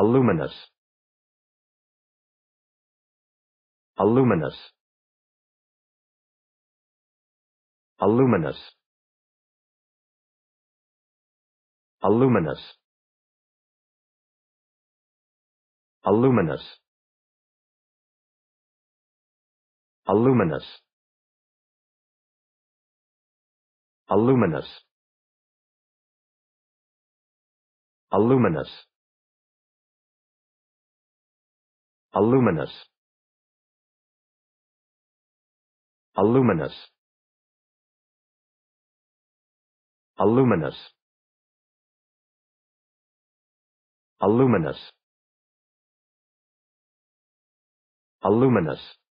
Aluminous. Aluminous. Aluminous. Aluminous. Aluminous. Aluminous. Aluminous. Aluminous. Aluminous. Aluminous. Aluminous. Aluminous. Aluminous.